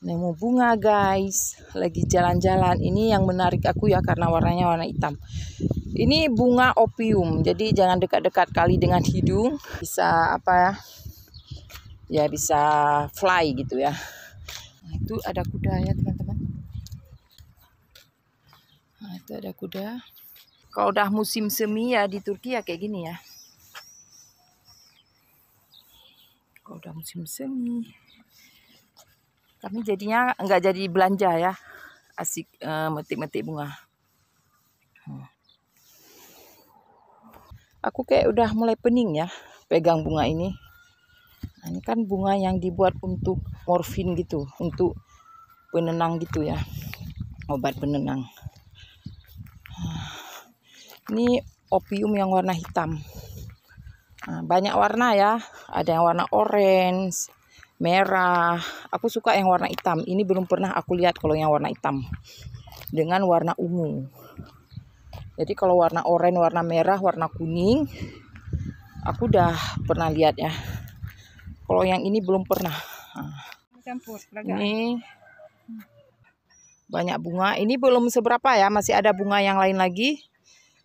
nemu bunga guys lagi jalan-jalan ini yang menarik aku ya karena warnanya warna hitam ini bunga opium jadi jangan dekat-dekat kali dengan hidung bisa apa ya ya bisa fly gitu ya nah, itu ada kuda ya teman-teman nah, itu ada kuda kalau udah musim semi ya di Turki ya kayak gini ya kalau udah musim semi kami jadinya nggak jadi belanja ya asik eh, metik-metik bunga hmm. aku kayak udah mulai pening ya pegang bunga ini nah, ini kan bunga yang dibuat untuk morfin gitu untuk penenang gitu ya obat penenang ini opium yang warna hitam nah, banyak warna ya ada yang warna orange merah. Aku suka yang warna hitam. Ini belum pernah aku lihat kalau yang warna hitam dengan warna ungu. Jadi kalau warna oranye, warna merah, warna kuning aku udah pernah lihat ya. Kalau yang ini belum pernah. Ah. ini banyak bunga. Ini belum seberapa ya, masih ada bunga yang lain lagi.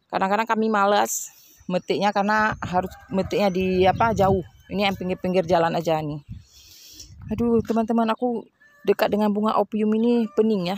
Kadang-kadang kami malas metiknya karena harus metiknya di apa jauh. Ini yang pinggir-pinggir jalan aja nih. Aduh, teman-teman, aku dekat dengan bunga opium ini pening ya.